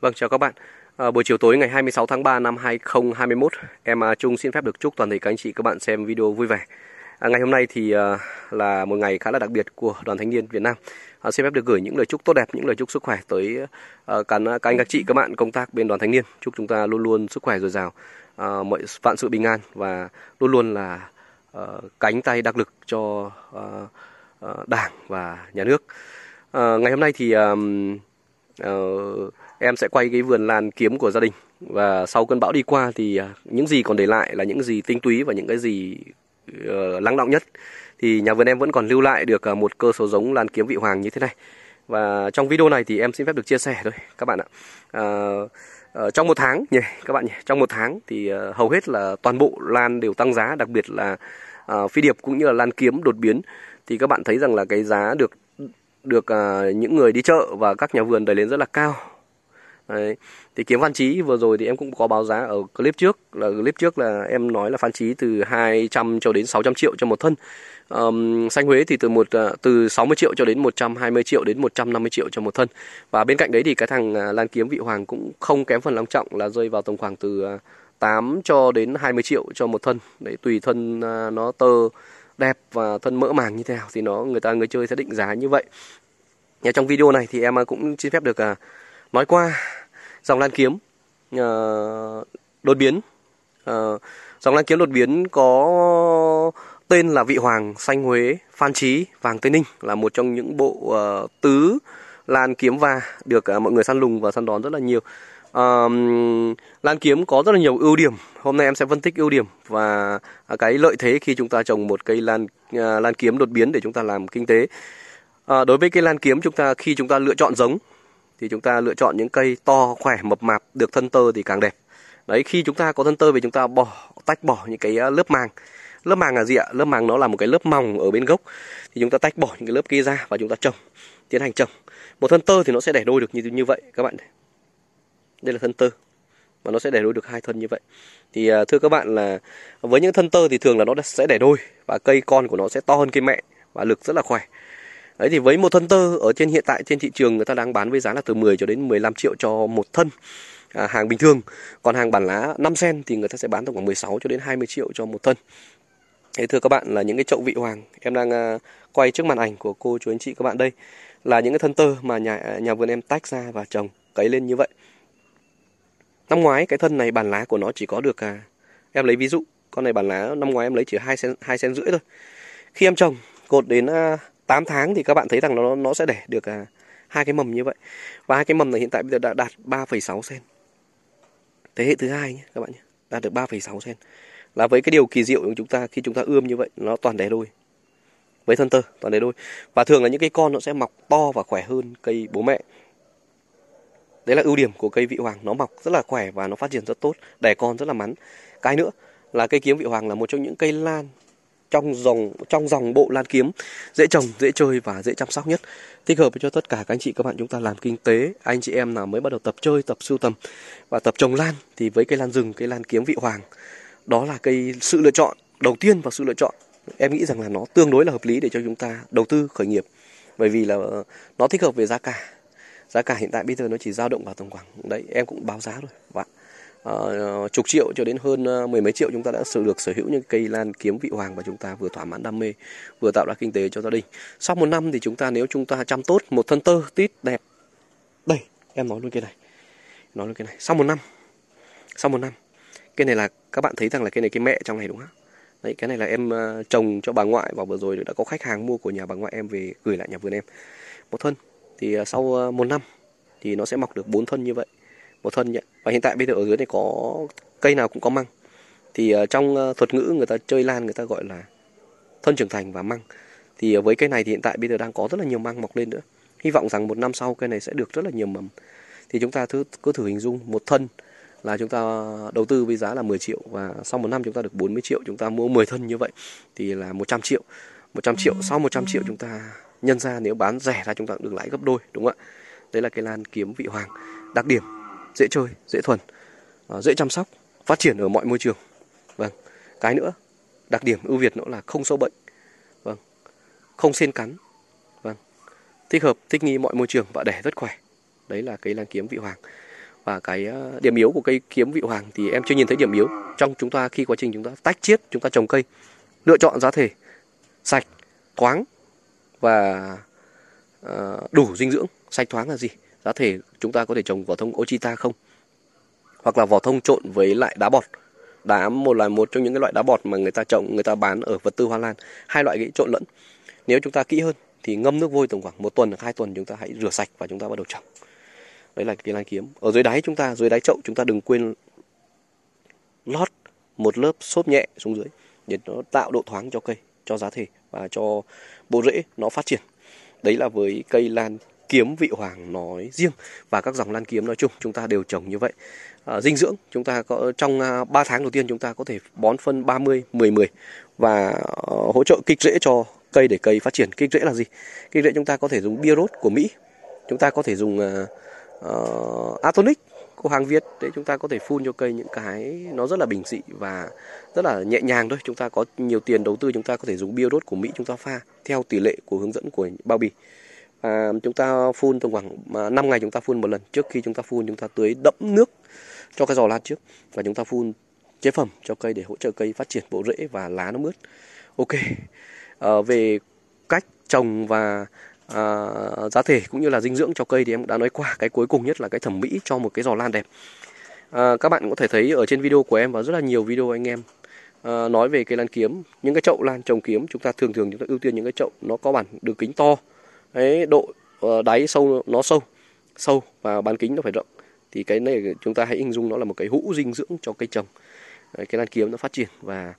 Vâng, chào các bạn. À, buổi chiều tối ngày 26 tháng 3 năm 2021, em à, Trung xin phép được chúc toàn thể các anh chị các bạn xem video vui vẻ. À, ngày hôm nay thì à, là một ngày khá là đặc biệt của Đoàn Thanh niên Việt Nam. À, xin phép được gửi những lời chúc tốt đẹp, những lời chúc sức khỏe tới à, các, các anh các chị các bạn công tác bên Đoàn Thanh niên. Chúc chúng ta luôn luôn sức khỏe dồi dào, à, mọi vạn sự bình an và luôn luôn là à, cánh tay đắc lực cho à, à, Đảng và nhà nước. À, ngày hôm nay thì à, à, em sẽ quay cái vườn lan kiếm của gia đình và sau cơn bão đi qua thì à, những gì còn để lại là những gì tinh túy và những cái gì uh, lắng động nhất thì nhà vườn em vẫn còn lưu lại được à, một cơ số giống lan kiếm vị hoàng như thế này và trong video này thì em xin phép được chia sẻ thôi các bạn ạ à, uh, trong một tháng nhỉ các bạn nhỉ trong một tháng thì uh, hầu hết là toàn bộ lan đều tăng giá đặc biệt là uh, phi điệp cũng như là lan kiếm đột biến thì các bạn thấy rằng là cái giá được được uh, những người đi chợ và các nhà vườn đẩy lên rất là cao Đấy. Thì kiếm Phan Chí vừa rồi thì em cũng có báo giá ở clip trước là clip trước là em nói là Phan Chí từ 200 cho đến 600 triệu cho một thân. Um, xanh Huế thì từ một à, từ 60 triệu cho đến 120 triệu đến 150 triệu cho một thân. Và bên cạnh đấy thì cái thằng à, Lan Kiếm Vị Hoàng cũng không kém phần long trọng là rơi vào tầm khoảng từ 8 à, cho đến 20 triệu cho một thân. Đấy tùy thân nó tơ đẹp và thân mỡ màng như thế nào thì nó người ta người chơi sẽ định giá như vậy. Nhà trong video này thì em cũng xin phép được uh, nói qua dòng lan kiếm uh, đột biến uh, dòng lan kiếm đột biến có tên là vị hoàng xanh huế phan trí vàng tây ninh là một trong những bộ uh, tứ lan kiếm và được uh, mọi người săn lùng và săn đón rất là nhiều um, lan kiếm có rất là nhiều ưu điểm hôm nay em sẽ phân tích ưu điểm và à, cái lợi thế khi chúng ta trồng một cây lan uh, lan kiếm đột biến để chúng ta làm kinh tế uh, đối với cây lan kiếm chúng ta khi chúng ta lựa chọn giống thì chúng ta lựa chọn những cây to khỏe mập mạp được thân tơ thì càng đẹp đấy khi chúng ta có thân tơ về chúng ta bỏ tách bỏ những cái à, lớp màng lớp màng là gì ạ lớp màng nó là một cái lớp mỏng ở bên gốc thì chúng ta tách bỏ những cái lớp kia ra và chúng ta trồng tiến hành trồng một thân tơ thì nó sẽ đẻ đôi được như như vậy các bạn đây là thân tơ và nó sẽ đẻ đôi được hai thân như vậy thì à, thưa các bạn là với những thân tơ thì thường là nó sẽ đẻ đôi và cây con của nó sẽ to hơn cây mẹ và lực rất là khỏe Đấy thì với một thân tơ ở trên hiện tại trên thị trường người ta đang bán với giá là từ 10 cho đến 15 triệu cho một thân à, hàng bình thường. Còn hàng bản lá 5 sen thì người ta sẽ bán tầm khoảng 16 cho đến 20 triệu cho một thân. Thế thưa các bạn là những cái chậu vị hoàng em đang à, quay trước màn ảnh của cô chú anh chị các bạn đây là những cái thân tơ mà nhà à, nhà vườn em tách ra và trồng cấy lên như vậy. Năm ngoái cái thân này bản lá của nó chỉ có được à, em lấy ví dụ con này bản lá năm ngoái em lấy chỉ hai sen hai sen rưỡi thôi. Khi em trồng cột đến à, 8 tháng thì các bạn thấy rằng nó nó sẽ để được à, hai cái mầm như vậy và hai cái mầm này hiện tại bây giờ đã đạt 3,6 cm thế hệ thứ hai nhé các bạn nhé đạt được 3,6 cm là với cái điều kỳ diệu của chúng ta khi chúng ta ươm như vậy nó toàn đẻ đôi với thân tơ toàn đẻ đôi và thường là những cây con nó sẽ mọc to và khỏe hơn cây bố mẹ đấy là ưu điểm của cây vị hoàng nó mọc rất là khỏe và nó phát triển rất tốt đẻ con rất là mắn cái nữa là cây kiếm vị hoàng là một trong những cây lan trong dòng trong dòng bộ lan kiếm dễ trồng dễ chơi và dễ chăm sóc nhất thích hợp cho tất cả các anh chị các bạn chúng ta làm kinh tế anh chị em nào mới bắt đầu tập chơi tập sưu tầm và tập trồng lan thì với cây lan rừng cây lan kiếm vị hoàng đó là cây sự lựa chọn đầu tiên và sự lựa chọn em nghĩ rằng là nó tương đối là hợp lý để cho chúng ta đầu tư khởi nghiệp bởi vì là nó thích hợp về giá cả giá cả hiện tại bây giờ nó chỉ dao động vào tầm khoảng đấy em cũng báo giá rồi vâng uh, chục triệu cho đến hơn ờ, mười mấy triệu chúng ta đã sự được sở hữu những cây lan kiếm vị hoàng và chúng ta vừa thỏa mãn đam mê vừa tạo ra kinh tế cho gia đình sau một năm thì chúng ta nếu chúng ta chăm tốt một thân tơ tít đẹp đây em nói luôn cái này nói luôn cái này sau một năm sau một năm cái này là các bạn thấy rằng là cái này cái mẹ trong này đúng không đấy cái này là em ờ, trồng cho bà ngoại và vừa rồi đã có khách hàng mua của nhà bà ngoại em về gửi lại nhà vườn em một thân thì sau một năm thì nó sẽ mọc được bốn thân như vậy một thân nhé và hiện tại bây giờ ở dưới này có cây nào cũng có măng thì ờ, trong ờ, thuật ngữ người ta chơi lan người ta gọi là thân trưởng thành và măng thì với cây này thì hiện tại bây giờ đang có rất là nhiều măng mọc lên nữa hy vọng rằng một năm sau cây này sẽ được rất là nhiều mầm thì chúng ta cứ, cứ thử hình dung một thân là chúng ta đầu tư với giá là 10 triệu và sau một năm chúng ta được 40 triệu chúng ta mua 10 thân như vậy thì là 100 triệu 100 triệu sau 100 triệu chúng ta nhân ra nếu bán rẻ ra chúng ta được lãi gấp đôi đúng không ạ đấy là cây lan kiếm vị hoàng đặc điểm dễ chơi, dễ thuần, à, dễ chăm sóc, phát triển ở mọi môi trường. Vâng. Cái nữa, đặc điểm ưu việt nữa là không sâu bệnh. Vâng. Không sen cắn. Vâng. Thích hợp, thích nghi mọi môi trường và đẻ rất khỏe. Đấy là cây lan kiếm vị hoàng. Và cái à, điểm yếu của cây kiếm vị hoàng thì em chưa nhìn thấy điểm yếu. Trong chúng ta khi quá trình chúng ta tách chiết, chúng ta trồng cây, lựa chọn giá thể sạch, thoáng và à, đủ dinh dưỡng. Sạch thoáng là gì? giá thể chúng ta có thể trồng vỏ thông Ochita không hoặc là vỏ thông trộn với lại đá bọt đá một là một trong những cái loại đá bọt mà người ta trồng người ta bán ở vật tư hoa lan hai loại cái trộn lẫn nếu chúng ta kỹ hơn thì ngâm nước vôi tầm khoảng một tuần hoặc hai tuần chúng ta hãy rửa sạch và chúng ta bắt đầu trồng đấy là cái lan kiếm ở dưới đáy chúng ta dưới đáy chậu chúng ta đừng quên lót một lớp xốp nhẹ xuống dưới để nó tạo độ thoáng cho cây cho giá thể và cho bộ rễ nó phát triển đấy là với cây lan kiếm vị hoàng nói riêng và các dòng lan kiếm nói chung chúng ta đều trồng như vậy à, dinh dưỡng chúng ta có trong à, 3 tháng đầu tiên chúng ta có thể bón phân 30 10 10 và à, hỗ trợ kích rễ cho cây để cây phát triển kích rễ là gì kích rễ chúng ta có thể dùng bia rốt của Mỹ chúng ta có thể dùng à, à, atonic của hàng Việt để chúng ta có thể phun cho cây những cái nó rất là bình dị và rất là nhẹ nhàng thôi chúng ta có nhiều tiền đầu tư chúng ta có thể dùng bia đốt của Mỹ chúng ta pha theo tỷ lệ của hướng dẫn của bao bì à, chúng ta phun trong khoảng mà 5 ngày chúng ta phun một lần trước khi chúng ta phun chúng ta tưới đẫm nước cho cái giò lan trước và chúng ta phun chế phẩm cho cây để hỗ trợ cây phát triển bộ rễ và lá nó mướt ok à, về cách trồng và à, giá thể cũng như là dinh dưỡng cho cây thì em đã nói qua cái cuối cùng nhất là cái thẩm mỹ cho một cái giò lan đẹp à, các bạn có thể thấy ở trên video của em và rất là nhiều video anh em à, nói về cây lan kiếm những cái chậu lan trồng kiếm chúng ta thường thường chúng ta ưu tiên những cái chậu nó có bản đường kính to cái độ ờ, đáy sâu nó sâu sâu và bán kính nó phải rộng thì cái này chúng ta hãy hình dung nó là một cái hũ dinh dưỡng cho cây trồng cái lan kiếm nó phát triển và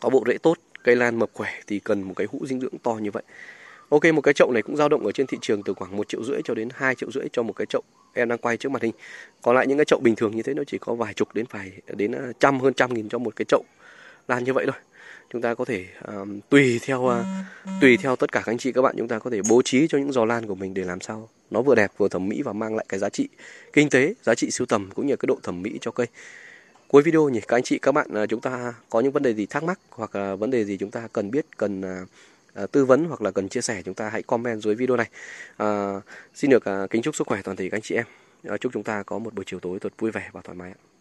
có bộ rễ tốt cây lan mập khỏe thì cần một cái hũ dinh dưỡng to như vậy ok một cái chậu này cũng dao động ở trên thị trường từ khoảng một triệu rưỡi cho đến hai triệu rưỡi cho một cái chậu em đang quay trước màn hình còn lại những cái chậu bình thường như thế nó chỉ có vài chục đến vài đến ờ, trăm hơn trăm nghìn cho một cái chậu lan như vậy thôi chúng ta có thể um, tùy theo uh, tùy theo tất cả các anh chị các bạn chúng ta có thể bố trí cho những giò lan của mình để làm sao nó vừa đẹp vừa thẩm mỹ và mang lại cái giá trị kinh tế giá trị sưu tầm cũng như cái độ thẩm mỹ cho cây cuối video nhỉ các anh chị các bạn uh, chúng ta có những vấn đề gì thắc mắc hoặc là vấn đề gì chúng ta cần biết cần uh, tư vấn hoặc là cần chia sẻ chúng ta hãy comment dưới video này à, xin được à, kính chúc sức khỏe toàn thể các anh chị em à, chúc chúng ta có một buổi chiều tối thật vui vẻ và thoải mái ạ